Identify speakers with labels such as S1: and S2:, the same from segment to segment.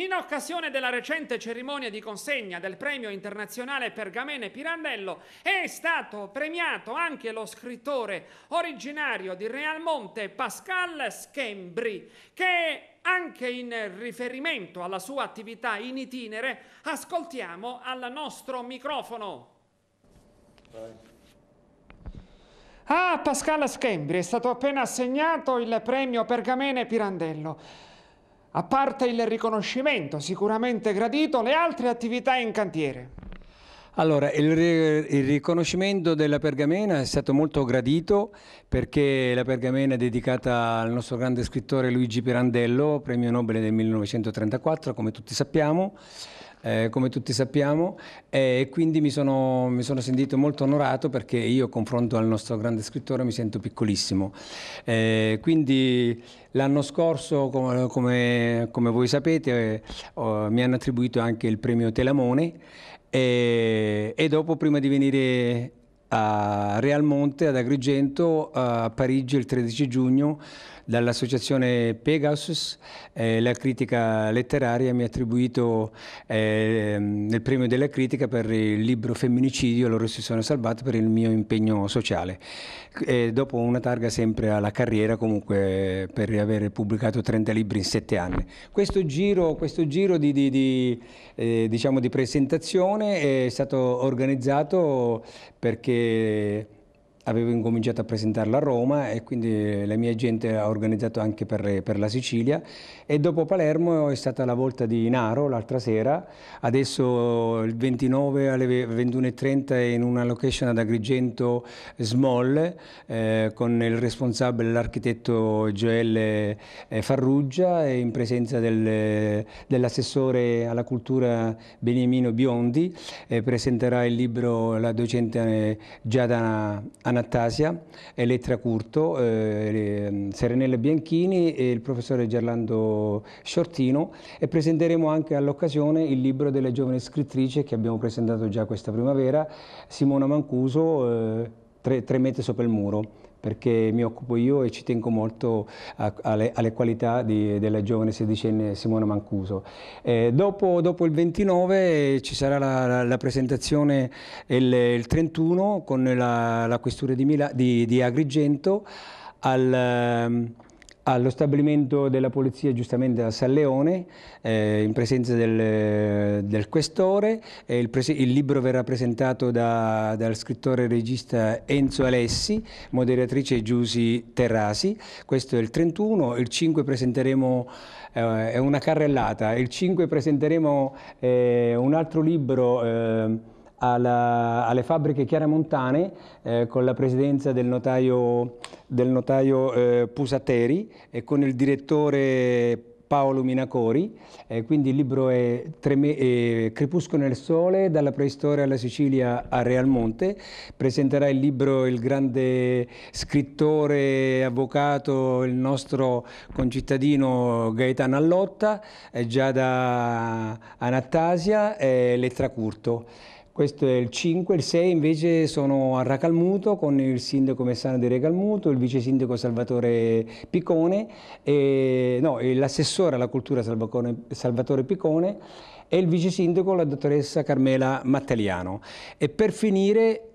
S1: In occasione della recente cerimonia di consegna del premio internazionale Pergamene Pirandello è stato premiato anche lo scrittore originario di Realmonte Pascal Schembri, che anche in riferimento alla sua attività in itinere ascoltiamo al nostro microfono. Bye. A ah, Pascal Schembri è stato appena assegnato il premio Pergamene Pirandello. A parte il riconoscimento, sicuramente gradito, le altre attività in cantiere.
S2: Allora, il, il, riconoscimento della pergamena è stato molto gradito perché la pergamena è dedicata al nostro grande scrittore Luigi Pirandello, premio Nobel del 1934, come tutti sappiamo eh, come tutti sappiamo, eh, e quindi mi sono, mi sono, sentito molto onorato perché io, confronto al nostro grande scrittore, mi sento piccolissimo. Eh, quindi l'anno scorso, com come, come, voi sapete, oh, mi hanno attribuito anche il premio Telamone e, e dopo, prima di venire a Real Monte, ad Agrigento, a Parigi il 13 giugno, dall'associazione Pegasus eh, la critica letteraria mi ha attribuito eh, il premio della critica per il libro Femminicidio, loro si sono salvati per il mio impegno sociale. E eh, dopo una targa sempre alla carriera comunque per aver pubblicato 30 libri in 7 anni. Questo giro, questo giro di, di, di, eh, diciamo di presentazione è stato organizzato perché avevo incominciato a presentarla a Roma e quindi la mia gente ha organizzato anche per, per la Sicilia e dopo Palermo è stata la volta di Naro l'altra sera, adesso il 29 alle 21.30 in una location ad Agrigento Small eh, con il responsabile, l'architetto Gioelle eh, Farruggia e in presenza del, dell'assessore alla cultura Beniamino Biondi eh, presenterà il libro la docente eh, Giada Anna Anastasia, Elettra Curto, eh, mm, Serenella Bianchini e il professore Gerlando Sciortino e presenteremo anche all'occasione il libro della giovane scrittrice che abbiamo presentato già questa primavera, Simona Mancuso, eh, tre, tre mete sopra il muro perché mi occupo io e ci tengo molto a, alle, alle, qualità di, della giovane sedicenne Simona Mancuso. Eh, dopo, dopo, il 29 ci sarà la, la, la presentazione il, il, 31 con la, la questura di, Mila, di, di Agrigento al ehm, allo stabilimento della polizia giustamente a San Leone eh, in presenza del, del questore eh, il, prese, il, libro verrà presentato da, dal scrittore e regista Enzo Alessi moderatrice Giusi Terrasi questo è il 31 il 5 presenteremo eh, è una carrellata il 5 presenteremo eh, un altro libro ehm, alla, alle fabbriche chiaramontane eh, con la presidenza del notaio, del notaio eh, Pusateri e con il direttore Paolo Minacori, eh, quindi il libro è treme- eh, Crepuscolo nel Sole, dalla preistoria alla Sicilia a Real Monte, presenterà il libro il grande scrittore, avvocato, il nostro concittadino Gaetano Allotta, eh, da Anastasia e Lettra Curto. Questo è il 5, il 6 invece sono a Racalmuto con il sindaco Messano di Regalmuto, il vice sindaco Salvatore Piccone, no, l'assessore alla cultura Salvatore Piccone e il vice sindaco la dottoressa Carmela Mattaliano. E per finire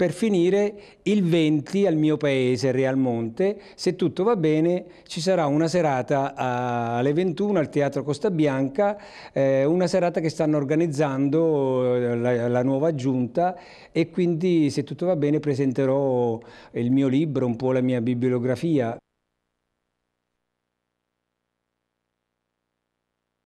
S2: per finire il 20 al mio paese, Real Monte. Se tutto va bene ci sarà una serata alle 21 al Teatro Costa Bianca, eh, una serata che stanno organizzando eh, la, la, nuova giunta e quindi se tutto va bene presenterò il mio libro, un po' la mia bibliografia.